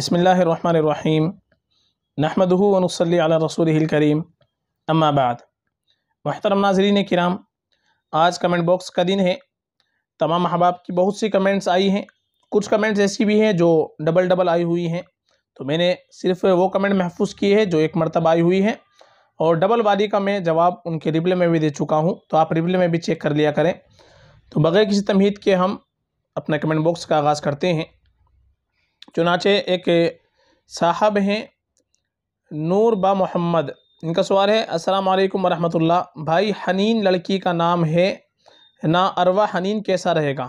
बसमीम नहमदूनसली रसूल करीम अम्माबाद महतरम नाजरीन कराम आज कमेंट बॉक्स का दिन है तमाम अहबाब की बहुत सी कमेंट्स आई हैं कुछ कमेंट्स ऐसी भी हैं जो डबल डबल आई हुई हैं तो मैंने सिर्फ वो कमेंट महफूज की है जो एक मरतब आई हुई है और डबल वाली का मैं जवाब उनके रिप्ले में भी दे चुका हूँ तो आप रिप्ले में भी चेक कर लिया करें तो बग़ैर किसी तमहीद के हम अपना कमेंट बॉक्स का आगाज़ करते हैं चुनाचे एक साहब हैं नूर बा मोहम्मद इनका सवाल है अस्सलाम वालेकुम रहमतुल्लाह भाई हनीन लड़की का नाम है ना अरवा हनीन कैसा रहेगा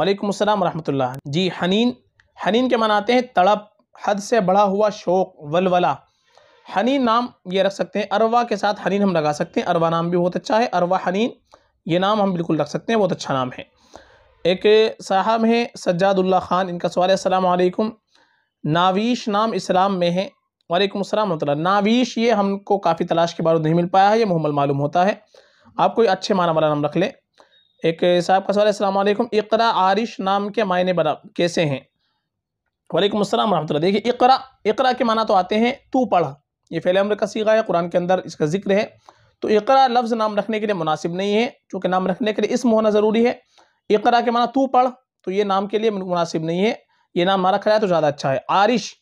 वालेकुम अस्सलाम रहमतुल्लाह जी हनीन हनीन के मनाते हैं तड़प हद से बढ़ा हुआ शौक वलवला हनीन नाम ये रख सकते हैं अरवा के साथ हनीन हम लगा सकते हैं अरवा नाम भी बहुत अच्छा है अरवा हनीन ये नाम हम बिल्कुल रख सकते हैं बहुत अच्छा नाम है एक साहब हैं सज्जादुल्ला ख़ान इनका सवाल है वालेकुम नावीश नाम इस्लाम में है वालेकुम अस्सलाम नावीश ये हमको काफ़ी तलाश के बाद नहीं मिल पाया है ये मोहम्मद मालूम होता है आप कोई अच्छे माना वाला नाम रख लें एक साहब का सवाल असलम इकरा आरिश नाम के मायने बना कैसे हैं वालेकुम अस्सलाम वरहमत देखिए इकरा इकरा के माना तो आते हैं तू पढ़ ये फैले अमर का सीखा है कुरान के अंदर इसका जिक्र है तो इकरा लफ्ज़ नाम रखने के लिए मुनासिब नहीं है चूँकि नाम रखने के लिए इसम होना ज़रूरी है इकरा के माना तू पढ़ तो ये नाम के लिए मुनासिब नहीं है ये नाम हमारा खिलाया तो ज़्यादा अच्छा है आरिश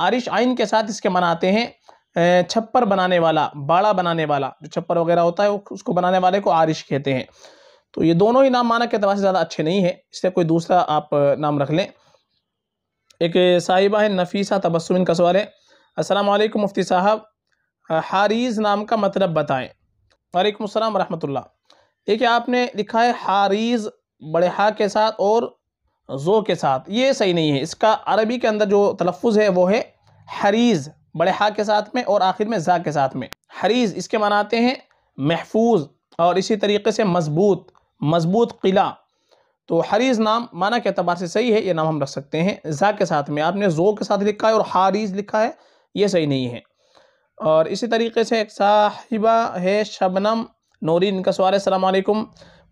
आरिश आइन के साथ इसके माना आते हैं छप्पर बनाने वाला बाड़ा बनाने वाला जो छप्पर वगैरह होता है उसको बनाने वाले को आरिश कहते हैं तो ये दोनों ही नाम माना के अतबार से ज़्यादा अच्छे नहीं है इससे कोई दूसरा आप नाम रख लें एक साहिबा है नफीसा तबसमिन का सवाल है असलम मुफ्ती साहब हारीज़ नाम का मतलब बताएं वालेकुम अस्सलाम रहमतुल्लाह देखिए आपने लिखा है हारीज़ बड़े हा के साथ और ज़ो के साथ ये सही नहीं है इसका अरबी के अंदर जो तलफ़ है वो है हरीज़ बड़े हा के साथ में और आखिर में ज़ा के साथ में हरीज़ इसके मनाते हैं महफूज और इसी तरीके से मजबूत मजबूत किला तो हरीज़ नाम माना के अतबार से सही है ये नाम हम रख सकते हैं ज़ा के साथ में आपने ज़ो के साथ लिखा है और हारीज़ लिखा है ये सही नहीं है और इसी तरीके से एक साहिबा है शबनम नौरीन का सवाल है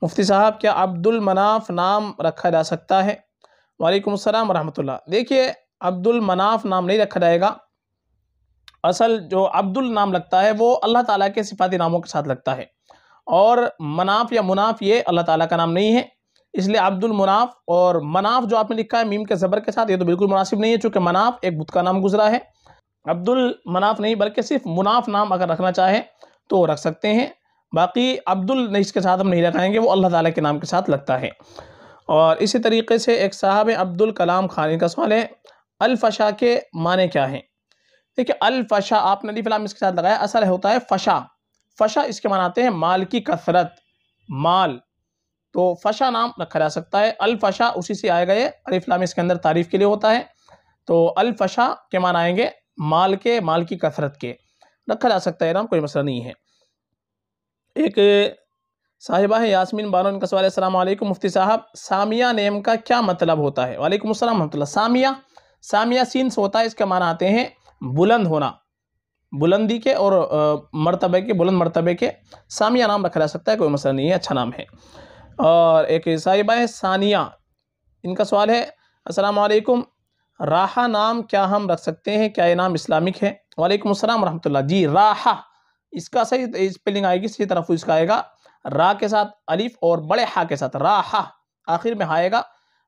मुफ्ती साहब क्या अब्दुल मनाफ नाम रखा जा सकता है वालेकुम सलाम रहमतुल्लाह देखिए अब्दुल मनाफ नाम नहीं रखा जाएगा असल जो अब्दुल नाम लगता है वो अल्लाह ताला के सिफाती नामों के साथ लगता है और मनाफ या मुनाफ ये अल्लाह ताला का नाम नहीं है इसलिए अब्दुल मुनाफ और मनाफ जो आपने लिखा है मीम के ज़बर के साथ ये तो बिल्कुल मुनासिब नहीं है चूँकि मनाफ एक बुत का नाम गुजरा है अब्दुल मनाफ नहीं बल्कि सिर्फ मुनाफ नाम अगर रखना चाहे तो रख सकते हैं बाकी अब्दुल इसके साथ हम नहीं लगाएंगे वो अल्लाह ताला के नाम के साथ लगता है और इसी तरीके से एक साहब अब्दुल कलाम खान का सवाल है अलफ़शा के माने क्या हैं देखिए अलफ़शा आपने अली फलाम इसके साथ लगाया असल होता है फ़शा फ़शा इसके मनाते हैं माल की कसरत माल तो फ़शा नाम रखा जा सकता है अलफ़शा उसी से आए गए अलीफ़लाम इसके अंदर तारीफ़ के लिए होता है तो अलफ़शा के मान आएंगे माल के माल की कसरत के रखा जा सकता है नाम कोई मसला नहीं है एक साहिबा है यासमीन बानो इनका सवाल असलम मुफ्ती साहब सामिया नेम का क्या मतलब होता है वालेकुम अस्सलाम रहमतुल्ला सामिया सामिया सीन से होता है इसके माना आते हैं बुलंद होना बुलंदी के और मरतबे के बुलंद मरतबे के सामिया नाम रखा जा सकता है कोई मसला नहीं है अच्छा नाम है और एक साहिबा है सानिया इनका सवाल है असलकुम राहा नाम क्या हम रख सकते हैं क्या ये नाम इस्लामिक है वालेकुम अस्सलाम रहमतुल्ला जी राहा इसका सही स्पेलिंग आएगी सही तरफ इसका आएगा रा के साथ अलिफ और बड़े हा के साथ राहा आखिर में आएगा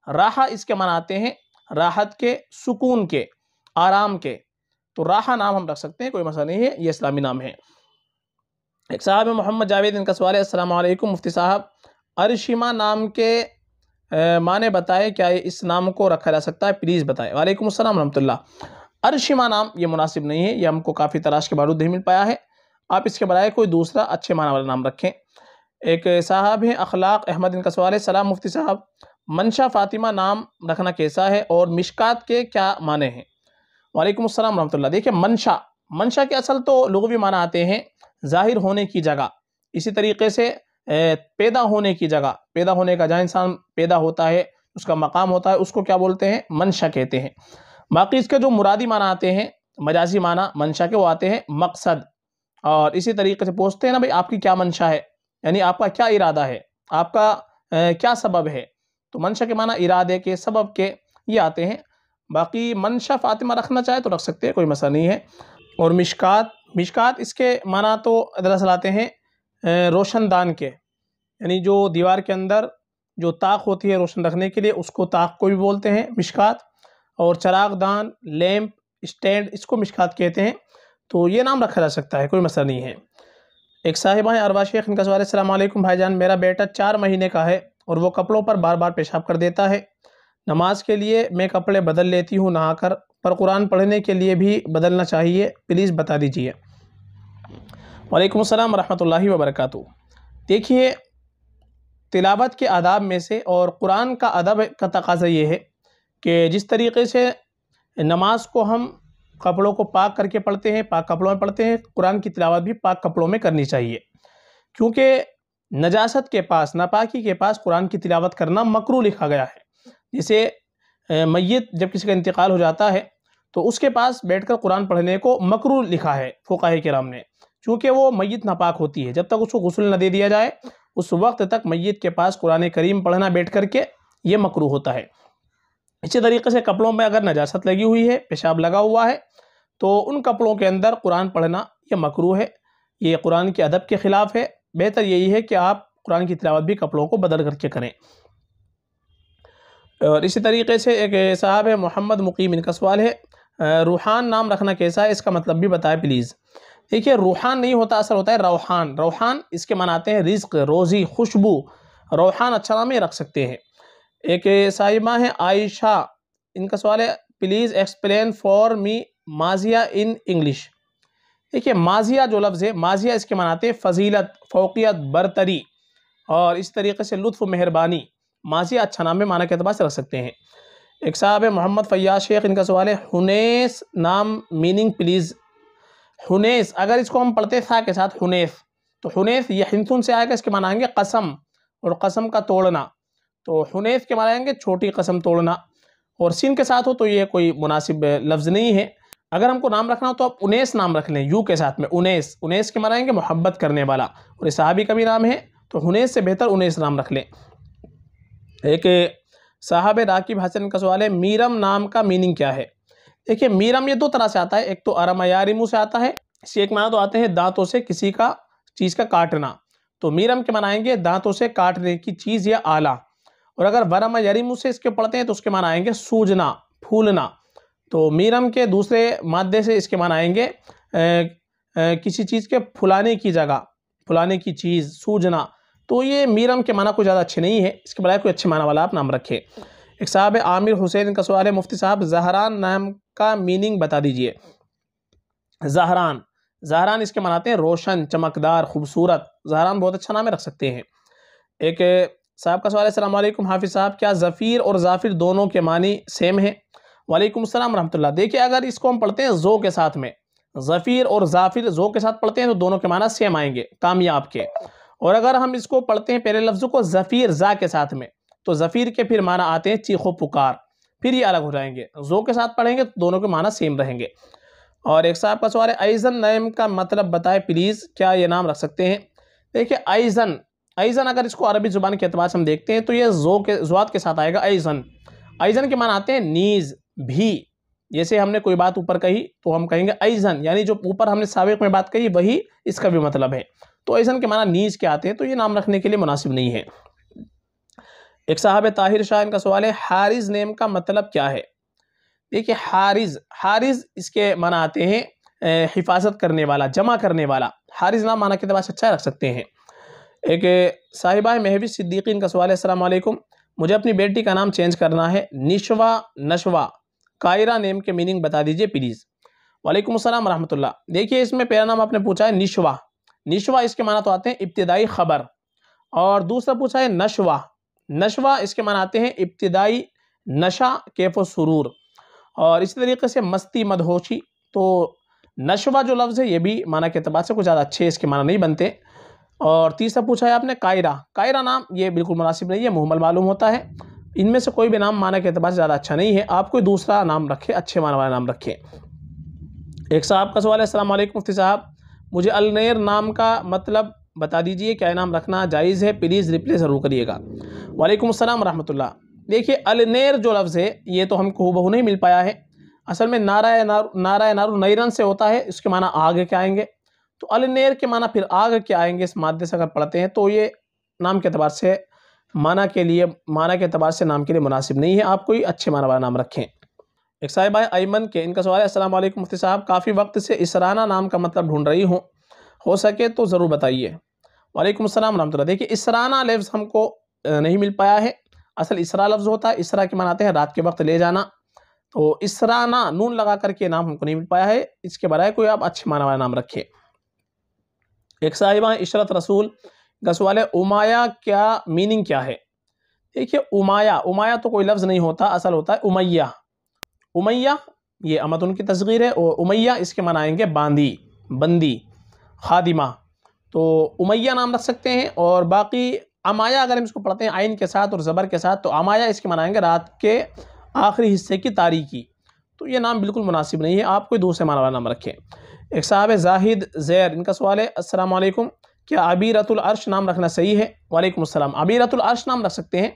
राहा इसके मनाते हैं राहत के सुकून के आराम के तो राहा नाम हम रख सकते हैं कोई मसला नहीं है ये इस्लामी नाम है एक साहब मोहम्मद जावेद इनका सवाल है असल मुफ्ती साहब अरशिमा नाम के माँ ने बताए क्या ये इस नाम को रखा जा सकता है प्लीज़ बताएं वालेकुम असल रहमतुल्लाह अरशिमा नाम ये मुनासिब नहीं है ये हमको काफ़ी तलाश के बारूद नहीं मिल पाया है आप इसके बजाय कोई दूसरा अच्छे माना वाला नाम रखें एक साहब हैं अखलाक अहमद इनका सवाल है सलाम मुफ्ती साहब मनशा फ़ातिमा नाम रखना कैसा है और मिशकात के क्या माने हैं वालेकुम अस्सलाम रहमतुल्लाह देखिए मंशा मनशा के असल तो लोग भी माना आते हैं ज़ाहिर होने की जगह इसी तरीके से पैदा होने की जगह पैदा होने का जहाँ इंसान पैदा होता है उसका मकाम होता है उसको क्या बोलते हैं मंशा कहते हैं बाकी इसके जो मुरादी माना आते हैं मजाजी माना मंशा के वो आते हैं मकसद और इसी तरीके से पूछते हैं ना भाई आपकी क्या मंशा है यानी आपका क्या इरादा है आपका ए, क्या सबब है तो मंशा के माना इरादे के सबब के ये आते हैं बाकी मंशा फातिमा रखना चाहे तो रख सकते हैं कोई मसला नहीं है और मिशकात मिशकात इसके माना तो दरअसल आते हैं रोशनदान के यानी जो दीवार के अंदर जो ताक होती है रोशन रखने के लिए उसको ताक को भी बोलते हैं मिशकात और दान लैम्प स्टैंड इसको मिशकात कहते हैं तो ये नाम रखा जा सकता है कोई मसला नहीं है एक साहिबा हैं अरबा शेख इनका सवाल सलामकुम भाईजान मेरा बेटा चार महीने का है और वो कपड़ों पर बार बार पेशाब कर देता है नमाज के लिए मैं कपड़े बदल लेती हूँ नहाकर पर कुरान पढ़ने के लिए भी बदलना चाहिए प्लीज़ बता दीजिए वालेकुम अस्सलाम रहमतुल्लाहि वरक़ देखिए तिलावत के आदाब में से और कुरान का अदब का तकाजा ये है कि जिस तरीके से नमाज को हम कपड़ों को पाक करके पढ़ते हैं पाक कपड़ों में पढ़ते हैं कुरान की तिलावत भी पाक कपड़ों में करनी चाहिए क्योंकि नजासत के पास नापाकी के पास कुरान की तिलावत करना मकरू लिखा गया है जैसे मैत जब किसी का इंतकाल हो जाता है तो उसके पास बैठकर कुरान पढ़ने को मकरू लिखा है फ़ोकाह कराम ने क्योंकि वो मैत नापाक होती है जब तक उसको गसल न दे दिया जाए उस वक्त तक मैत के पास कुरान करीम पढ़ना बैठ करके ये मकरू होता है इसी तरीके से कपड़ों में अगर नजास्त लगी हुई है पेशाब लगा हुआ है तो उन कपड़ों के अंदर कुरान पढ़ना ये मकरू है ये कुरान के अदब के ख़िलाफ़ है बेहतर यही है कि आप कुरान की तिलावत भी कपड़ों को बदल करके करें और इसी तरीके से एक साहब है मोहम्मद मुकीम इनका सवाल है रूहान नाम रखना कैसा है इसका मतलब भी बताएं प्लीज़ देखिए रूहान नहीं होता असर होता है रूहान रूहान इसके मनाते हैं रिस्क रोज़ी खुशबू रूहान अच्छा नाम ही रख सकते हैं एक साइमा है आयशा इनका सवाल है please explain for me Maziya in English देखिए माजिया जो लफ्ज़ है माजिया इसके मनाते हैं फजीलत फोकियत बरतरी और इस तरीके से लुत्फ़ मेहरबानी माजिया अच्छा नाम है माना के अतबार से रख सकते हैं एक साहब है मोहम्मद फयाज शेख इनका सवाल है हुनेस नाम मीनिंग प्लीज़ हुनेस अगर इसको हम पढ़ते था के साथ हुनेस तो हुनेस यह हिंसुन से आएगा इसके माना आएंगे कसम और कसम का तोड़ना तो हुनेफ के माने आएंगे छोटी कसम तोड़ना और सीन के साथ हो तो ये कोई मुनासिब लफ्ज़ नहीं है अगर हमको नाम रखना हो तो आप उनेस नाम रख लें यू के साथ में उनेस उनेस के मनाएँगे मोहब्बत करने वाला और ये साहबी का भी नाम है तो हुनेस से बेहतर उनेस नाम रख लें एक साहब राकिब हसन का सवाल है मीरम नाम का मीनिंग क्या है देखिए मीरम ये दो तरह से आता है एक तो अरम यारिमु से आता है इसके एक माना तो आते हैं दांतों से किसी का चीज़ का काटना तो मीरम के मनाएंगे दांतों से काटने की चीज़ या आला और अगर वरम यरीमू से इसके पढ़ते हैं तो उसके मान आएंगे सूजना फूलना तो मीरम के दूसरे मादे से इसके मान आएंगे ए, ए, किसी चीज़ के फुलाने की जगह फुलाने की चीज़ सूजना तो ये मीरम के माना कोई ज़्यादा अच्छे नहीं है इसके बजाय कोई अच्छे माना वाला आप नाम रखें एक साहब आमिर हुसैन का सवाल है मुफ्ती साहब जहरान नाम का मीनिंग बता दीजिए जहरान जहरान इसके मनाते हैं रोशन चमकदार खूबसूरत जहरान बहुत अच्छा नाम रख सकते हैं एक साहब का सवाल है सलामकुम हाफिज़ साहब क्या ज़फ़ीर और जाफिर दोनों के मानी सेम हैं वालेकुम सलाम रहमतुल्लाह देखिए अगर इसको हम पढ़ते हैं जो के साथ में ज़फ़ीर और जाफिर जो के साथ पढ़ते हैं तो दोनों के माना सेम आएंगे कामयाब के और अगर हम इसको पढ़ते हैं पहले लफ्ज़ को ज़फ़ीर ज़ा के साथ में तो ज़फ़ीर के फिर माना आते हैं चीखो पुकार फिर ये अलग हो जाएंगे जो के साथ पढ़ेंगे तो दोनों के माना सेम रहेंगे और एक साहब का सवाल है ऐजन नैम का मतलब बताएं प्लीज़ क्या ये नाम रख सकते हैं देखिए ऐजन ऐजन अगर इसको अरबी ज़ुबान के अतबार से हम देखते हैं तो ये जो के जुआत के साथ आएगा ऐजन ऐजन के मान आते हैं नीज़ भी जैसे हमने कोई बात ऊपर कही तो हम कहेंगे ऐजन यानी जो ऊपर हमने सबक में बात कही वही इसका भी मतलब है तो ऐजन के माना नीज़ के आते हैं तो ये नाम रखने के लिए मुनासिब नहीं है एक साहब ताहिर शाह इनका सवाल है हारिज नेम का मतलब क्या है देखिए हारिज हारिज इसके माना आते हैं हिफाजत करने वाला जमा करने वाला हारिज नाम माना के दबाव अच्छा रख सकते हैं एक साहिबा महवी सिद्दीकीन का सवाल है असलम मुझे अपनी बेटी का नाम चेंज करना है निशवा नशवा कायरा नेम के मीनिंग बता दीजिए प्लीज़ वालेकुम अस्सलाम रहमतुल्लाह देखिए इसमें पहला नाम आपने पूछा है निशवा निशवा इसके माना तो आते हैं इब्तदाई ख़बर और दूसरा पूछा है नशवा नशवा इसके माना आते हैं इब्तदाई नशा केफ सुरूर और इसी तरीके से मस्ती मदहोशी तो नशवा जो लफ्ज़ है ये भी माना के अतबार से कुछ ज़्यादा अच्छे इसके माना नहीं बनते और तीसरा पूछा है आपने कायरा कायरा नाम ये बिल्कुल मुनासिब नहीं है मुहमल मालूम होता है इनमें से कोई भी नाम माना के अतबार से ज़्यादा अच्छा नहीं है आप कोई दूसरा नाम रखें अच्छे माना वाला नाम रखें एक साहब का सवाल है असल मुफ्ती साहब मुझे अलनेर नाम का मतलब बता दीजिए क्या नाम रखना जायज़ है प्लीज़ रिप्ले ज़रूर करिएगा वालेकुम अस्सलाम रहमतुल्लाह देखिए अलनेर जो लफ्ज़ है ये तो हमको हूबहू नहीं मिल पाया है असल में नारा नारा नारू नैरन से होता है इसके माना आगे के आएंगे तो अलनेर के माना फिर आग के आएंगे इस मादे से अगर पढ़ते हैं तो ये नाम के अतबार से माना के लिए माना के अतबार से नाम के लिए मुनासिब नहीं है आप कोई अच्छे माना वाला नाम रखें एक साहिब भाई अयमन के इनका सवाल है असलम मुफ्ती साहब काफ़ी वक्त से इसराना नाम का मतलब ढूंढ रही हूँ हो सके तो ज़रूर बताइए वालेकुम असलम रमत देखिए इसराना लफ्ज़ हमको नहीं मिल पाया है असल इसरा लफ्ज़ होता है इसरा के मनाते हैं रात के वक्त ले जाना तो इसराना नून लगा करके नाम हमको नहीं मिल पाया है इसके बराए कोई आप अच्छे माना वाला नाम रखें एक साहिबा इशरत रसूल का सवाल है उमाया क्या मीनिंग क्या है देखिए उमाया उमाया तो कोई लफ्ज़ नहीं होता असल होता है उमैया उमैया ये अमत उनकी तस्वीर है और उमैया इसके आएंगे बांदी बंदी खादिमा तो उमैया नाम रख सकते हैं और बाकी अमाया अगर हम इसको पढ़ते हैं आइन के साथ और ज़बर के साथ तो अमाया इसके मनाएँगे रात के आखिरी हिस्से की तारीखी तो ये नाम बिल्कुल मुनासिब नहीं है आप कोई दूसरे माना नाम रखें एक साहब जाहिद जैर इनका सवाल है अस्सलाम वालेकुम क्या अबीरतुल अर्श नाम रखना सही है वालेकुम अस्सलाम अबीरतुल अर्श नाम रख सकते हैं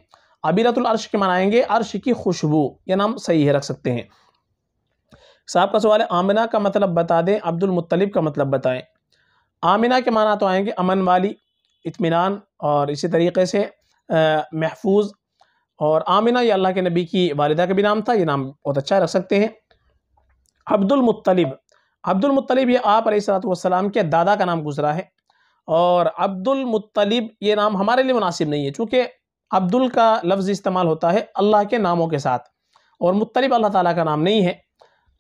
अबीरतुल अर्श के मनाएंगे अर्श की खुशबू यह नाम सही है रख सकते हैं साहब का सवाल है आमिना का मतलब बता दें अब्दुल मुत्तलिब का मतलब बताएं आमिना के माना तो आएंगे अमन वाली इतमान और इसी तरीके से महफूज और आमिना ये अल्लाह के नबी की वालदा का भी नाम था ये नाम बहुत अच्छा रख सकते हैं अब्दुल मुत्तलिब अब्दुलमतलब ये आप सलाम के दादा का नाम गुजरा है और अब्दुलमतलब ये नाम हमारे लिए मुनासिब नहीं है चूँकि अब्दुल का लफ्ज़ इस्तेमाल होता है अल्लाह के नामों के साथ और मुतलब अल्लाह ताला का नाम नहीं है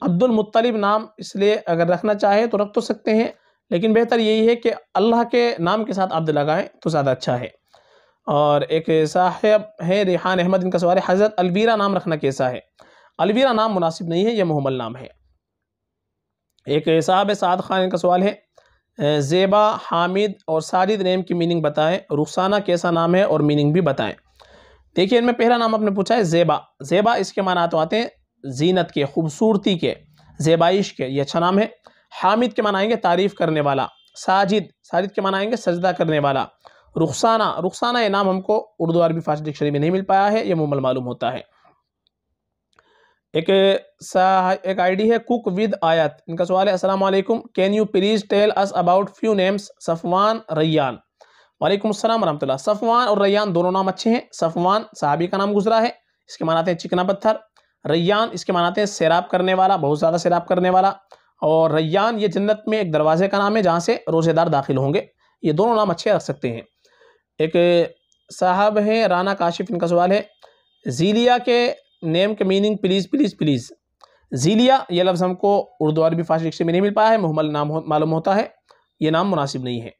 अब्दुलमतलब नाम इसलिए अगर रखना चाहे तो रख तो सकते हैं लेकिन बेहतर यही है कि अल्लाह के नाम के साथ अब्द लगाएँ तो ज़्यादा अच्छा है और एक साहब है रिहान अहमद इनका सवाल हज़रत अलवीरा नाम रखना कैसा है अलवीरा नाम मुनासिब नहीं है यह मोहम्मल नाम है एक साहब साद खान का सवाल है ज़ेबा हामिद और साजिद नेम की मीनिंग बताएं रुखसाना कैसा नाम है और मीनिंग भी बताएं देखिए इनमें पहला नाम आपने पूछा है ज़ेबा ज़ेबा इसके माना तो आते हैं जीनत के खूबसूरती के ज़ेबाइश के ये अच्छा नाम है हामिद के मनाएँगे तारीफ़ करने वाला साजिद साजिद के मनाएँगे सजदा करने वाला रुखसाना रुखसाना ये नाम हमको उर्दू अरबी फारसी डिक्शनरी में नहीं मिल पाया है ये मुमल मालूम होता है एक एक आईडी है कुक विद आयत इनका सवाल है अस्सलाम वालेकुम can you please tell us about few names Safwan Rayyan वालेकुम अस्सलाम वरहमतुल्लाह सफ़वान और रैयान दोनों नाम अच्छे हैं सफ़वान साहबी का नाम गुजरा है इसके मानाते हैं चिकना पत्थर रैयान इसके मानाते हैं सैराब करने वाला बहुत ज़्यादा सैराब करने वाला और रैयान ये जन्नत में एक दरवाजे का नाम है जहाँ से रोज़ेदार दाखिल होंगे ये दोनों नाम अच्छे रख सकते हैं एक साहब हैं राना काशिफ इनका सवाल है जीलिया के नेम के मीनिंग प्लीज़ प्लीज़ प्लीज़ जीलिया ये लफ्ज़ हमको उर्दू अरबी फारसी डिक्शनरी में नहीं मिल पाया है मुहमल नाम हो, मालूम होता है ये नाम मुनासिब नहीं है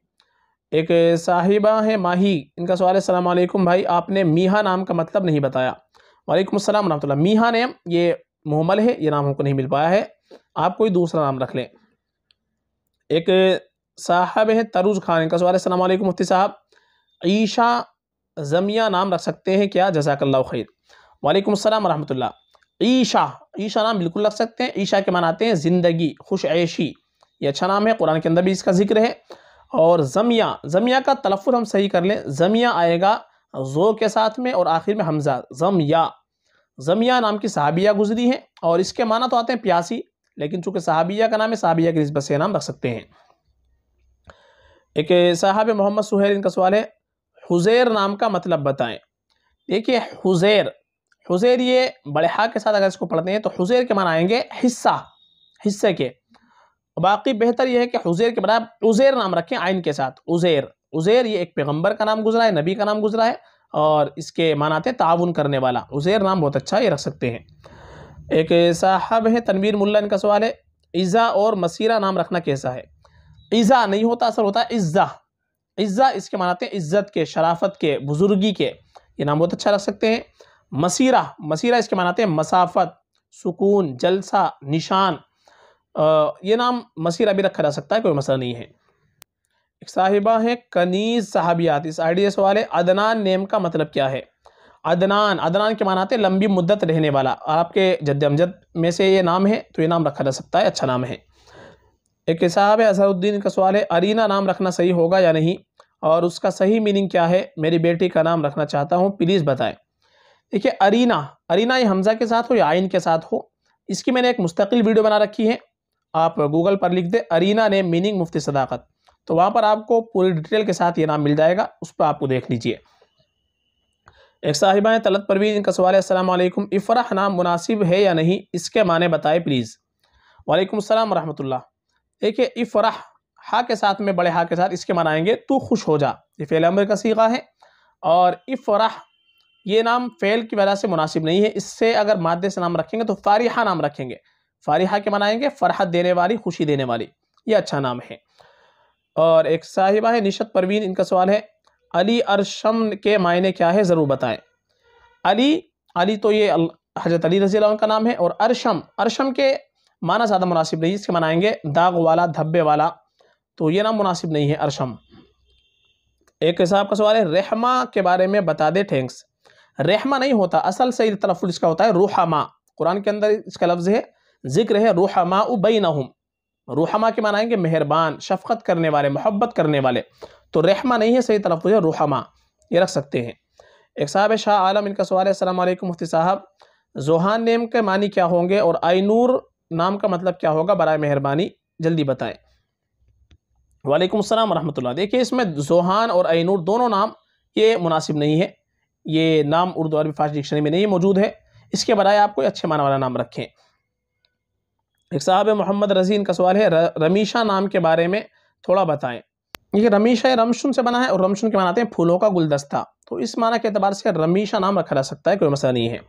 एक साहिबा है माही इनका सवाल है अलैकुम भाई आपने मीहा नाम का मतलब नहीं बताया वालेकुम अस्सलाम वरहमतुल्लाह मीहा नेम ये मुहमल है ये नाम हमको नहीं मिल पाया है आप कोई दूसरा नाम रख लें एक साहब हैं तरुज खान इनका सवाल है सलामकुम मुफ्ती साहब ईशा जमिया नाम रख सकते हैं क्या जजाकल्ला खैर वालेकुम अस्सलाम रहमतुल्ला ईशा ईशा नाम बिल्कुल लग सकते हैं ईशा के मान आते हैं ज़िंदगी खुश ऐशी ये अच्छा नाम है कुरान के अंदर भी इसका जिक्र है और जमिया जमिया का तलफ़ुर हम सही कर लें जमिया आएगा जो के साथ में और आखिर में हमजा जमिया जमिया नाम की सहाबिया गुजरी हैं और इसके माना तो आते हैं प्यासी लेकिन चूँकि सहाबिया का नाम है सहाबिया के नस्बत से नाम रख सकते हैं एक साहब मोहम्मद सुहेल इनका सवाल है हुज़ैर नाम का मतलब बताएं देखिए हुज़ैर हुजैर ये बड़े हा के साथ अगर इसको पढ़ते हैं तो हुज़ैर के माना आएंगे हिस्सा हिस्से के बाकी बेहतर यह है कि हुजैर के बना उज़ैर नाम रखें आयन के साथ उज़ैर उज़ैर ये एक पैगम्बर का नाम गुजरा है नबी का नाम गुजरा है और इसके मान आते हैं ताउन करने वाला उज़ैर नाम बहुत अच्छा ये रख सकते हैं एक साहब है तनवीर मुल्ला इनका सवाल है ईज़ा और मसीरा नाम रखना कैसा है ईज़ा नहीं होता असर होता है इज़्ज़ा इज़्ज़ा इसके मानाते हैं इज़्ज़त के शराफत के बुज़ुर्गी के ये नाम बहुत अच्छा रख सकते हैं मसीरा मसीरा इसके मनाते हैं मसाफत सुकून जलसा निशान आ, ये नाम मसीरा भी रखा जा सकता है कोई मसला नहीं है एक साहिबा है कनीज साहबियात इस आइडिया सवाल है अदनान नेम का मतलब क्या है अदनान अदनान के मानाते लंबी मुद्दत रहने वाला आपके जद अमजद में से ये नाम है तो ये नाम रखा जा सकता है अच्छा नाम है एक साहब है असरुद्दीन का सवाल है अरीना नाम रखना सही होगा या नहीं और उसका सही मीनिंग क्या है मेरी बेटी का नाम रखना चाहता हूँ प्लीज़ बताएं देखिए अरीना अरीना ये हमज़ा के साथ हो या आइन के साथ हो इसकी मैंने एक मुस्तकिल वीडियो बना रखी है आप गूगल पर लिख दें अरीना ने मीनिंग मुफ्ती सदाकत तो वहाँ पर आपको पूरी डिटेल के साथ ये नाम मिल जाएगा उस पर आपको देख लीजिए एक साहिबा हैं तलत परवीन इनका सवाल है असलम इफ़रह नाम मुनासिब है या नहीं इसके माने बताए प्लीज़ वालेकुम सलाम रहमतुल्लाह देखिए इफ़रह हा के साथ में बड़े हा के साथ इसके आएंगे तू खुश हो जा ये फेल अमर का सीखा है और इफराह ये नाम फ़ेल की वजह से मुनासिब नहीं है इससे अगर मादे से नाम रखेंगे तो फ़ारिहा नाम रखेंगे फ़ारिहा के मनाएंगे फ़रहत देने वाली खुशी देने वाली ये अच्छा नाम है और एक साहिबा है निशत परवीन इनका सवाल है अली अरशम के मायने क्या है ज़रूर बताएं अली अली तो ये हजरत अली रजी का नाम है और अरशम अरशम के माना ज़्यादा मुनासिब नहीं इसके मनाएंगे दाग वाला धब्बे वाला तो ये नाम मुनासिब नहीं है अरशम एक साहब का सवाल है रहमा के बारे में बता दे थैंक्स रहमा नहीं होता असल से तलफ़ इसका होता है माँ कुरान के अंदर इसका लफ्ज़ है जिक्र है रूहामा रूह रूहमा के माना आएंगे मेहरबान शफकत करने वाले मोहब्बत करने वाले तो रहमा नहीं है सही तलफ़ है रूहमा ये रख सकते हैं एक साहब शाह आलम इनका सवाल है असलम मुफ्ती साहब जोहान नेम के मानी क्या होंगे और आइनूर नाम का मतलब क्या होगा बरए मेहरबानी जल्दी बताएं वालेकुम सलाम रहमतुल्लाह देखिए इसमें जोहान और आइनूर दोनों नाम ये मुनासिब नहीं है ये नाम उर्दू अरबी फारसी डिक्शनरी में नहीं मौजूद है इसके बजाय आप कोई अच्छे माना वाला नाम रखें एक साहब मोहम्मद रजी इनका सवाल है रमीशा नाम के बारे में थोड़ा बताएं ये रमीशा रमशुन से बना है और रमशुन के मानाते हैं फूलों का गुलदस्ता तो इस माना के अतबार से रमीशा नाम रखा जा सकता है कोई मसला नहीं है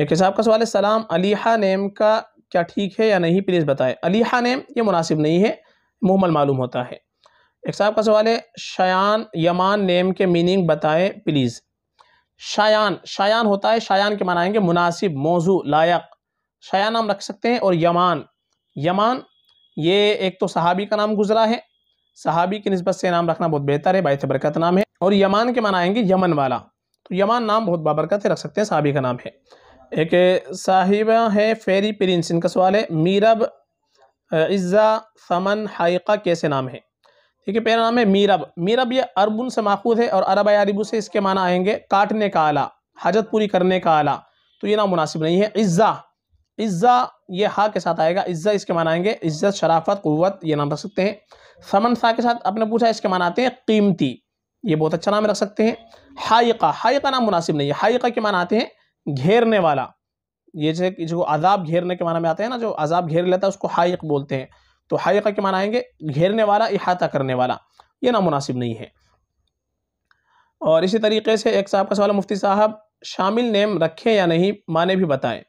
एक साहब का सवाल है सलाम अलीहा नेम का क्या ठीक है या नहीं प्लीज़ बताएं अलीहा नेम ये मुनासिब नहीं है मुहमल मालूम होता है एक साहब का सवाल है शयान यमान नेम के मीनिंग बताएं प्लीज़ शायान शायान होता है शायान के मनाएंगे मुनासिब मौजू लायक शाया नाम रख सकते हैं और यमान यमान ये एक तो सहाबी का नाम गुजरा है सहाबी की नस्बत से नाम रखना बहुत बेहतर है बात बरकत नाम है और यमान के मनाएंगे यमन वाला तो यमान नाम बहुत बाबरकत है रख सकते हैं सहाबी का नाम है एक साहिबा है फेरी प्रिंस इनका सवाल है मीरब इज़्ज़ा समन हाइका कैसे नाम है ठीक है पहला नाम है मीरब मीरब ये अरबुन से माखूद है और अरब अरबू से इसके माना आएंगे काटने का आला हाजत पूरी करने का आला तो ये नाम मुनासिब नहीं है इज़्ज़ा इज़्ज़ा ये हा के साथ आएगा इज़्ज़ा इसके माना आएंगे इज़्ज़त शराफत क़वत ये नाम रख सकते हैं समन सा के साथ आपने पूछा इसके माना आते हैं कीमती ये बहुत अच्छा नाम रख सकते हैं हाइका हाइका नाम मुनासिब नहीं है हाइका के माना आते हैं घेरने वाला ये जैसे जो अजाब घेरने के माना में आते हैं ना जो अजाब घेर लेता है उसको हाइक बोलते हैं तो हाइका के मान आएंगे घेरने वाला इहाता करने वाला ये नामनासिब नहीं है और इसी तरीके से एक साहब का सवाल मुफ्ती साहब शामिल नेम रखें या नहीं माने भी बताएं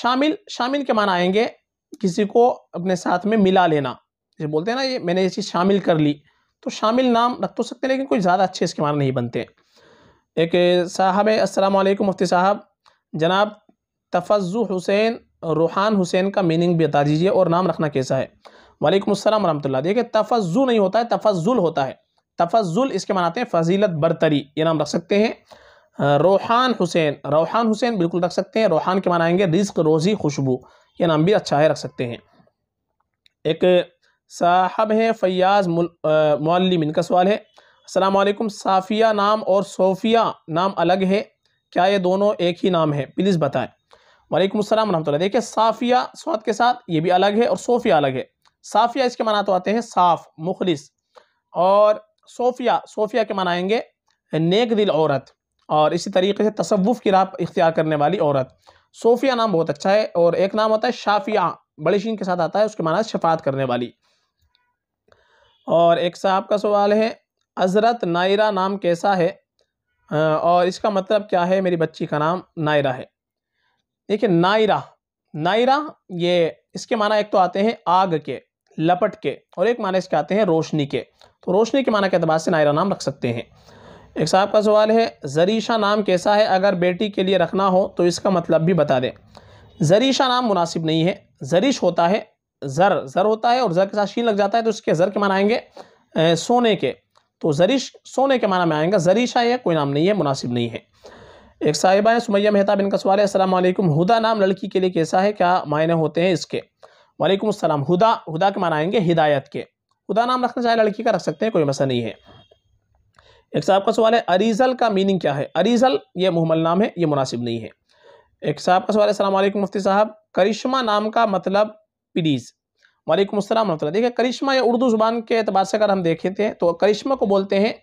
शामिल शामिल के माना आएंगे किसी को अपने साथ में मिला लेना जैसे बोलते हैं ना ये मैंने ये चीज़ शामिल कर ली तो शामिल नाम रख तो सकते हैं लेकिन कोई ज़्यादा अच्छे इसके माना नहीं बनते एक साहब अस्सलाम वालेकुम मुफ्ती साहब जनाब तफज़ु हुसैन रूहान हुसैन का मीनिंग बता दीजिए और नाम रखना कैसा है वालेकुम अस्सलाम वरहमतुल्लाह देखिए तफजुल नहीं होता है तफजुल होता है तफजुल इसके मनाते हैं फजीलत बरतरी ये नाम रख सकते हैं रोहान हुसैन रोहान हुसैन बिल्कुल रख सकते हैं रोहान के मनाएंगे रिज्क रोज़ी खुशबू ये नाम भी अच्छा है रख सकते हैं एक साहब हैं फयाज़ मौलम इनका सवाल है असलकुम साफिया नाम और सोफिया नाम अलग है क्या ये दोनों एक ही नाम है प्लीज़ बताएं वालेकुम अस्सलाम वरहमतुल्लाह देखिए साफिया स्वाद के साथ ये भी अलग है और सोफिया अलग है साफिया इसके माना तो आते हैं साफ मुखलिस और सोफिया सोफिया के माना आएंगे नेक दिल औरत और इसी तरीके से तसवुफ़ की राह इख्तियार करने वाली औरत सोफिया नाम बहुत अच्छा है और एक नाम होता है शाफिया बड़े शीन के साथ आता है उसके माना शफात करने वाली और एक साहब का सवाल है हज़रत नायरा नाम कैसा है और इसका मतलब क्या है मेरी बच्ची का नाम नायरा है देखिए नायरा नायरा ये इसके माना एक तो आते हैं आग के लपट के और एक माने इसके आते हैं रोशनी के तो रोशनी के माना के अतबार से नायरा नाम रख सकते हैं एक साहब का सवाल है जरीशा नाम कैसा है अगर बेटी के लिए रखना हो तो इसका मतलब भी बता दें जरीशा नाम मुनासिब नहीं है जरीश होता है ज़र ज़र होता है और ज़र के साथ शीन लग जाता है तो इसके ज़र के माना आएंगे सोने के तो जरीश सोने के माना में आएगा जरीशा यह कोई नाम नहीं है मुनासिब नहीं है एक साहिबा है सुमैया मेहताब इनका सवाल है असल हुदा नाम लड़की के लिए कैसा है क्या मायने होते हैं इसके वालेकुम अस्सलाम हुदा हुदा के आएंगे हिदायत के हुदा नाम रखना चाहे लड़की का रख सकते हैं कोई मसला नहीं है एक साहब का सवाल है अरीजल का मीनिंग क्या है अरीजल ये मुहमल नाम है ये मुनासिब नहीं है एक साहब का सवाल है वालेकुम मुफ्ती साहब करिश्मा नाम का मतलब प्लीज़ वालेकुम अस्सलाम वरह देखिए करिश्मा ये उर्दू ज़ुबान के अतबार से अगर हम देखे थे तो करिश्मा को बोलते हैं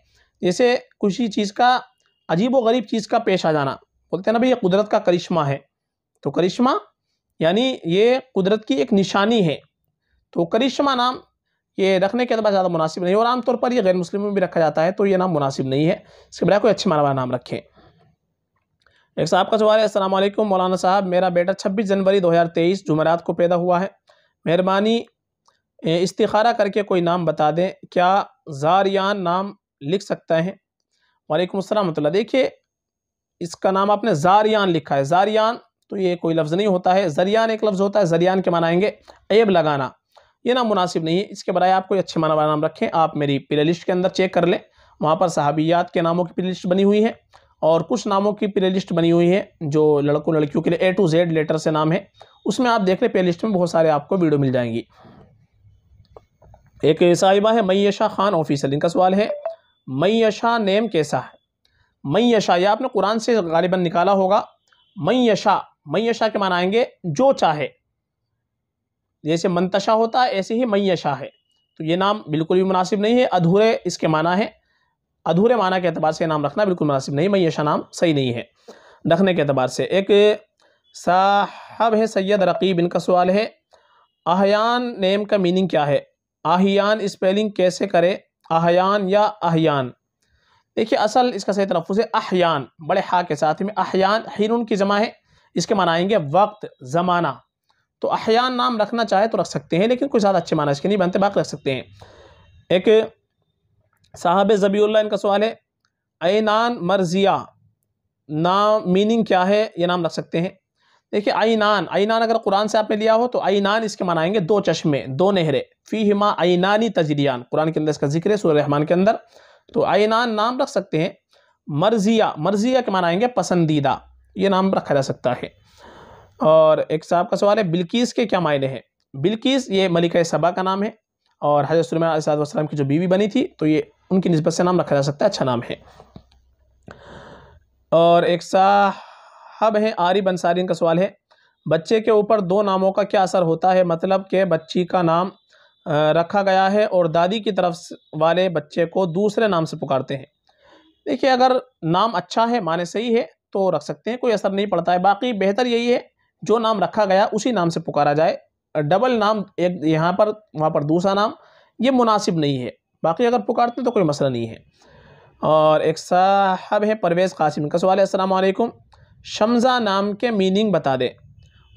जैसे ही चीज़ का अजीब व गरीब चीज़ का पेश आ जाना बोलते हैं ना भाई ये कुदरत का करिश्मा है तो करिश्मा यानी ये कुदरत की एक निशानी है तो करिश्मा नाम ये रखने के अतबार ज़्यादा मुनासिब नहीं और आमतौर पर यह गैर मुस्लिम में भी रखा जाता है तो ये नाम मुनासिब नहीं है इसके बजाय कोई अच्छे माना नाम रखें एक साहब का सवाल है असलम मौलाना साहब मेरा बेटा छब्बीस जनवरी दो हज़ार तेईस जुमेरात को पैदा हुआ है मेहरबानी इस्तारा करके कोई नाम बता दें क्या जारियान नाम लिख सकता है वालेकुम असल देखिए इसका नाम आपने जारियान लिखा है जारियान तो ये कोई लफ्ज़ नहीं होता है जरियान एक लफ्ज़ होता है जरियान के मनाएंगे ऐब लगाना ये ना मुनासिब नहीं है इसके बराए आप कोई अच्छे माना नाम रखें आप मेरी प्ले लिस्ट के अंदर चेक कर लें वहाँ पर सहाबियात के नामों की प्ले लिस्ट बनी हुई है और कुछ नामों की प्ले लिस्ट बनी हुई है जो लड़कों लड़कियों के लिए ए टू जेड लेटर से नाम है उसमें आप देख लें प्ले लिस्ट में बहुत सारे आपको वीडियो मिल जाएंगी एक साहिबा है मैशा खान ऑफिसर इनका सवाल है मैशा नेम कैसा है मैशा यह आपने कुरान से गालिबा निकाला होगा मैशा मैयशा के माना आएंगे जो चाहे जैसे मंतशा होता है ऐसे ही मैयशा है तो ये नाम बिल्कुल भी मुनासिब नहीं है अधूरे इसके माना है अधूरे माना के अतबार से नाम रखना बिल्कुल मुनासिब नहीं मैयशा नाम सही नहीं है रखने के अतबार से एक साहब है सैयद रकीब इनका सवाल है आहयान नेम का मीनिंग क्या है आहियान स्पेलिंग कैसे करे आहयान या आहयान देखिए असल इसका सही तलफ़ है आहयान बड़े हा के साथ में आहयान हिन की जमा है इसके माना आएंगे वक्त ज़माना तो अहयान नाम रखना चाहे तो रख सकते हैं लेकिन कुछ ज़्यादा अच्छे माना इसके नहीं बनते बाकी रख सकते हैं एक साहब ज़बील्ला इनका सवाल है नान मर्जिया नाम मीनिंग क्या है ये नाम रख सकते हैं देखिए नान आई नान अगर कुरान से आपने लिया हो तो नान इसके मनाएंगे दो चश्मे दो नहरे फ़ी हिमा नानी तजरियान कुरान के अंदर इसका जिक्र है सूर्य रहमान के अंदर तो नान नाम रख सकते हैं मर्जिया मर्जिया के मनाएंगे पसंदीदा ये नाम रखा जा सकता है और एक साहब का सवाल है बिल्किस के क्या मायने हैं बिल्किस ये मलिका सबा का नाम है और हजरत सुलेमान वसलम की जो बीवी बनी थी तो ये उनकी नस्बत से नाम रखा जा सकता है अच्छा नाम है और एक साहब हैं आरिब बंसारी का सवाल है बच्चे के ऊपर दो नामों का क्या असर होता है मतलब कि बच्ची का नाम रखा गया है और दादी की तरफ वाले बच्चे को दूसरे नाम से पुकारते हैं देखिए अगर नाम अच्छा है माने सही है तो रख सकते हैं कोई असर नहीं पड़ता है बाकी बेहतर यही है जो नाम रखा गया उसी नाम से पुकारा जाए डबल नाम एक यहाँ पर वहाँ पर दूसरा नाम ये मुनासिब नहीं है बाकी अगर पुकारते तो कोई मसला नहीं है और एक साहब है परवेज़ कासिम का सवाल है असलकुम शमज़ा नाम के मीनिंग बता दें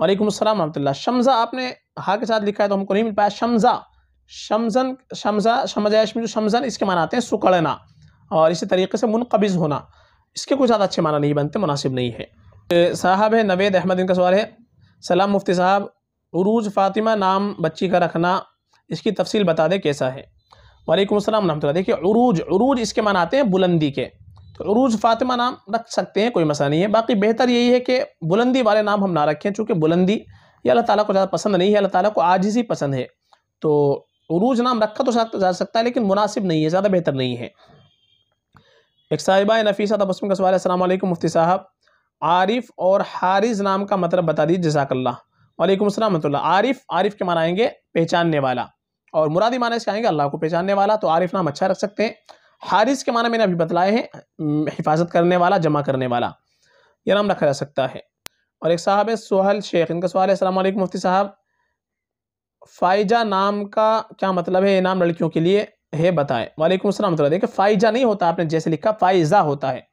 वालेकुम अस्सलाम रहमतुल्लाह शमज़ा आपने हा के साथ लिखा है तो हमको नहीं मिल पाया शमज़ा शमजन शमज़ा शमजा में जो शमजन इसके मनाते हैं सुकड़ना और इसी तरीके से मुनकबिज़ होना इसके कुछ ज़्यादा अच्छे माना नहीं बनते मुनासिब नहीं है साहब है नवेद अहमद इनका सवाल है सलाम मुफ्ती साहब उरूज फ़ातिमा नाम बच्ची का रखना इसकी तफसील बता दें कैसा है वालेकुम असलम रहमत देखिए उरूज उरूज इसके माना आते हैं बुलंदी के तो उरूज फ़ातिमा नाम रख सकते हैं कोई मसला नहीं है बाकी बेहतर यही है कि बुलंदी वाले नाम हम ना रखें चूँकि बुलंदी ये अल्लाह ताला को ज़्यादा पसंद नहीं है अल्लाह ताला को आज ही पसंद है तो उरूज नाम रखा तो जा सकता है लेकिन मुनासिब नहीं है ज़्यादा बेहतर नहीं है एक साहिबा नफीसा तबसम का सवाल असल मुफ्ती साहब आरिफ और हारिज नाम का मतलब बता दीजिए जजाकल्ला वालेकुम सलाम आरिफ आरिफ के माना आएंगे पहचानने वाला और मुरादी माना इसके आएंगे अल्लाह को पहचानने वाला तो आरिफ नाम अच्छा रख सकते हैं हारिस के माना मैंने अभी बतलाए हैं हिफाजत करने वाला जमा करने वाला यह नाम रखा जा सकता है और एक साहब है सोहल शेख इनका सवाल है असल मुफ्ती साहब फाइजा नाम का क्या मतलब है ये नाम लड़कियों के लिए है बताएं वालेकुम सलाम तो देखिए फ़ाइजा नहीं होता आपने जैसे लिखा फ़ाइज़ा होता है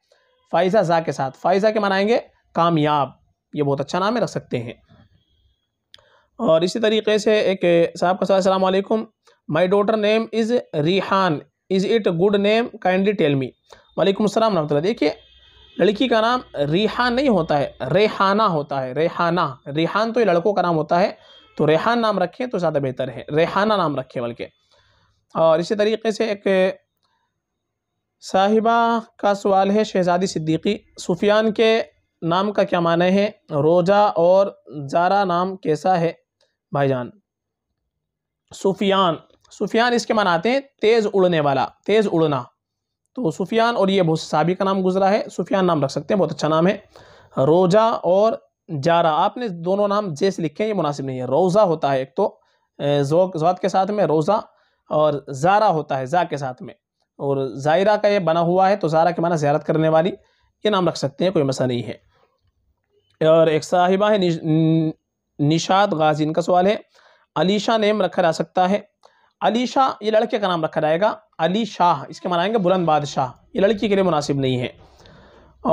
फ़ाइज़ा ज़ा के साथ फ़ाइज़ा के मनाएंगे कामयाब ये बहुत अच्छा नाम है रख सकते हैं और इसी तरीके से एक साहब का सवाल अलैक्म my daughter name is Rihan is it good name kindly tell me वालेकुम सलाम रमत देखिए लड़की का नाम रिहान नहीं होता है रेहाना होता है रेहाना रेहान तो ये लड़कों का नाम होता है तो रेहान नाम रखें तो ज़्यादा बेहतर है रेहाना नाम रखें बल्कि और इसी तरीके से एक साहिबा का सवाल है शहजादी सिद्दीकी सुफियान के नाम का क्या माना है रोजा और जारा नाम कैसा है भाईजान सुफियान सुफियान इसके माना आते हैं तेज़ उड़ने वाला तेज़ उड़ना तो सुफियान और ये बहुत साबी का नाम गुजरा है सुफियान नाम रख सकते हैं बहुत अच्छा नाम है रोजा और जारा आपने दोनों नाम जैसे लिखे हैं ये मुनासिब नहीं है रोज़ा होता है एक तो जो के साथ में रोज़ा और ज़ारा होता है ज़ा के साथ में और ज़ायरा का ये बना हुआ है तो ज़ारा के माना ज्यारत करने वाली ये नाम रख सकते हैं कोई मसा नहीं है और एक साहिबा है निशाद गाजी इनका सवाल है अलीशा नेम रखा जा सकता है अलीशा ये लड़के का नाम रखा जाएगा अली शाह इसके मनाएंगे बुलंद बादशाह ये लड़की के लिए मुनासिब नहीं है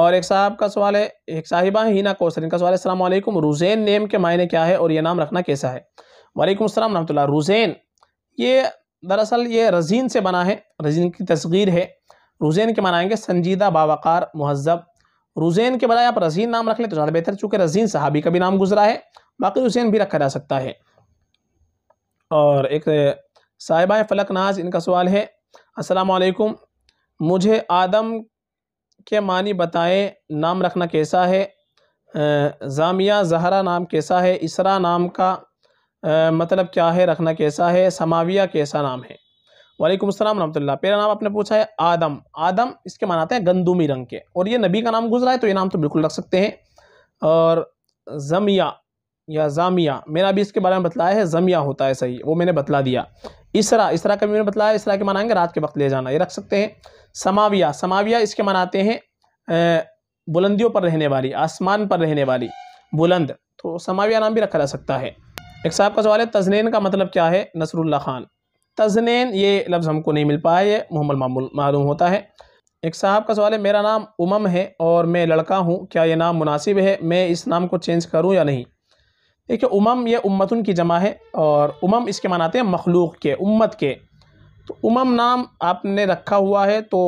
और एक साहब का सवाल है एक साहिबा है हीना कौसर इनका सवाल है अल्लाम रुजैन नेम के मायने क्या है और ये नाम रखना कैसा है वालेकुम अस्सलाम रहमतुल्लाह रुजैन ये दरअसल ये रजीन से बना है रजीन की तस्गीर है रुजैन के मनाएंगे संजीदा बावकार महजब रुजैन के बजाय आप रजीन नाम रख लें तो ज़्यादा बेहतर चूँकि रजीन साहबी का भी नाम गुजरा है बाकी रुजैन भी रखा जा सकता है और एक साहिबा फलक नाज इनका सवाल है असलकुम मुझे आदम के मानी बताएं नाम रखना कैसा है जामिया जहरा नाम कैसा है इसरा नाम का आ, मतलब क्या है रखना कैसा है समाविया कैसा नाम है वालेकुम अस्सलाम रहमतुल्लाह पहला नाम आपने पूछा है आदम आदम इसके मनाते हैं गंदुमी रंग के और ये नबी का नाम गुजरा है तो ये नाम तो बिल्कुल रख सकते हैं और जमिया या जामिया मैंने अभी इसके बारे में बतलाया है जमिया होता है सही वो मैंने बतला दिया इसरा इसरा का भी मैंने बतलाया इसरा के मनाएंगे रात के वक्त ले जाना ये रख सकते हैं समाविया समाविया इसके मनाते हैं बुलंदियों पर रहने वाली आसमान पर रहने वाली बुलंद तो समाविया नाम भी रखा जा सकता है एक साहब का सवाल है तजनैन का मतलब क्या है नसरुल्ला ख़ान तजनैन ये लफ्ज़ हमको नहीं मिल पाया ये मोहम्मद मामूल मालूम होता है एक साहब का सवाल है मेरा नाम उमम है और मैं लड़का हूँ क्या ये नाम मुनासिब है मैं इस नाम को चेंज करूँ या नहीं देखिए उमम ये उम्मतुन की जमा है और उमम इसके मनाते हैं मखलूक के उम्मत के तो उमम नाम आपने रखा हुआ है तो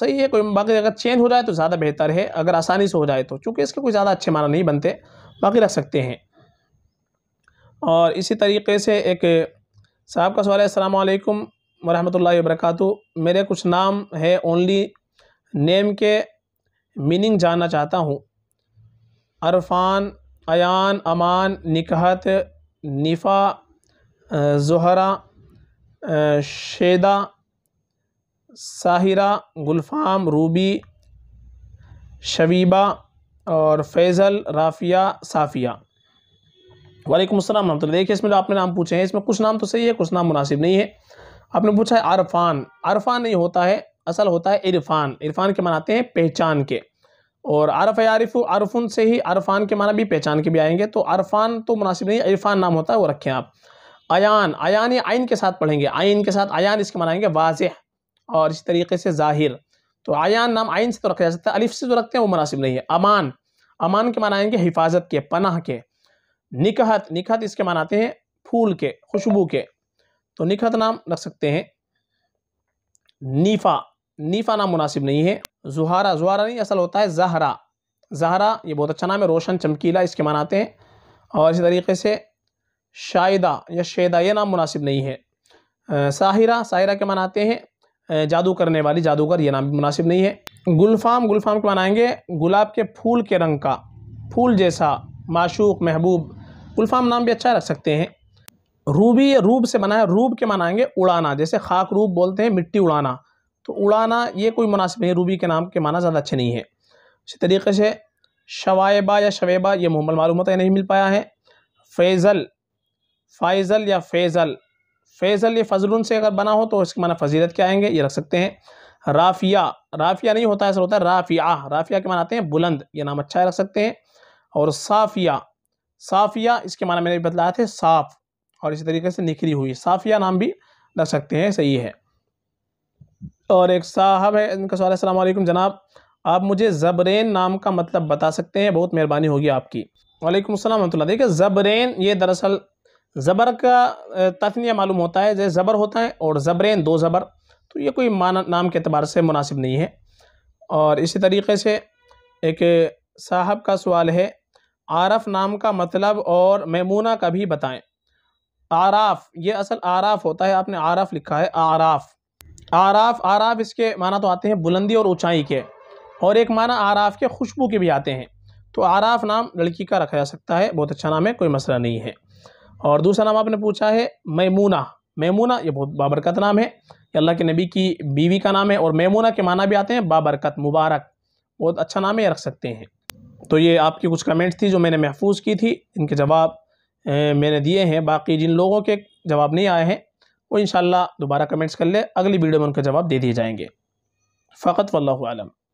सही है कोई बाकी अगर चेंज हो जाए तो ज़्यादा बेहतर है अगर आसानी से हो जाए तो चूँकि इसके कोई ज़्यादा अच्छे माना नहीं बनते बाकी रख सकते हैं और इसी तरीके से एक साहब का सवाल है अलैक्म वरहमतुल्लाहि वरक मेरे कुछ नाम है ओनली नेम के मीनिंग जानना चाहता हूँ अरफान अन अमान निकहत निफ़ा जहरा शेदा साहिरा गुलफाम रूबी शवीबा और फैज़ल राफ़िया साफ़िया वालेकुम असलम हम तो देखिए इसमें जो आपने नाम पूछे हैं इसमें कुछ नाम तो सही है कुछ नाम मुनासिब नहीं है आपने पूछा है अरफान अरफान नहीं होता है असल होता है इरफान इरफान के मनाते हैं पहचान के और आरफ आरिफ आरफुन से ही अरफान के माना भी पहचान के भी आएंगे तो अरफान तो मुनासिब नहीं इरफान नाम होता है वो रखें आप अन अन ये आइन के साथ पढ़ेंगे आइन के साथ अन इसके मनाएंगे वाज और इसी तरीके से जाहिर तो आयान नाम आइन से तो रखा जा सकता है अलिफ से जो रखते हैं वो मुनासिब नहीं है अमान अमान के मनाएंगे हिफाजत के पनाह के निकहत निकहत इसके मनाते हैं फूल के खुशबू के तो निकहत नाम रख सकते हैं नीफा नीफा नाम मुनासिब नहीं है जुहारा जुहारा नहीं असल होता है जहरा जहरा ये बहुत अच्छा नाम है रोशन चमकीला इसके मनाते हैं और इसी तरीके से शायदा या शेदा ये नाम मुनासिब नहीं है साहिरा साहिरा के मनाते हैं जादू करने वाली जादूगर ये नाम भी मुनासिब नहीं है गुलफाम गुलफाम के मनाएंगे गुलाब के फूल के रंग का फूल जैसा माशूक महबूब गुलफाम नाम भी अच्छा रख सकते हैं रूबी रूब से बना है रूब के मनाएंगे उड़ाना जैसे खाक रूब बोलते हैं मिट्टी उड़ाना तो उड़ाना ये कोई मुनासिब नहीं रूबी के नाम के माना ज़्यादा अच्छे नहीं है इसी तरीके से शवायबा या शवेबा ये मुहमल मालूम होता है नहीं मिल पाया है फैज़ल फ़ैज़ल या फैज़ल फैज़ल या फजल से अगर बना हो तो इसके माना फजीलत के आएंगे ये रख सकते हैं राफिया राफिया नहीं होता है सर होता है राफिया राफिया के मनाते हैं बुलंद ये नाम अच्छा रख सकते हैं और साफिया साफिया इसके माना मैंने बतलाया थे साफ और इसी तरीके से निखरी हुई साफिया नाम भी रख सकते हैं सही है और एक साहब है इनका सवाल असल जनाब आप मुझे जबरेन नाम का मतलब बता सकते हैं बहुत मेहरबानी होगी आपकी वालेकुम अस्सलाम वरहमतुल्ला देखिए जबरेन ये दरअसल ज़बर का तथनिया मालूम होता है जैसे ज़बर होता है और जबरेन दो ज़बर तो ये कोई मान नाम के अतबार से मुनासिब नहीं है और इसी तरीके से एक साहब का सवाल है आरफ नाम का मतलब और मेमूना का भी बताएं आराफ ये असल आराफ होता है आपने आराफ लिखा है आराफ आराफ आराफ इसके माना तो आते हैं बुलंदी और ऊंचाई के और एक माना आराफ के खुशबू के भी आते हैं तो आराफ नाम लड़की का रखा जा सकता है बहुत अच्छा नाम है कोई मसला नहीं है और दूसरा नाम आपने पूछा है ममूना मैमूना ये बहुत बाबरकत नाम है ये अल्लाह के नबी की बीवी का नाम है और मैमूना के माना भी आते हैं बाबरकत मुबारक बहुत अच्छा नाम है रख सकते हैं तो ये आपकी कुछ कमेंट्स थी जो मैंने महफूज की थी इनके जवाब मैंने दिए हैं बाकी जिन लोगों के जवाब नहीं आए हैं वो इन दोबारा कमेंट्स कर ले अगली वीडियो में उनका जवाब दे दिए जाएंगे फ़कत वल्लम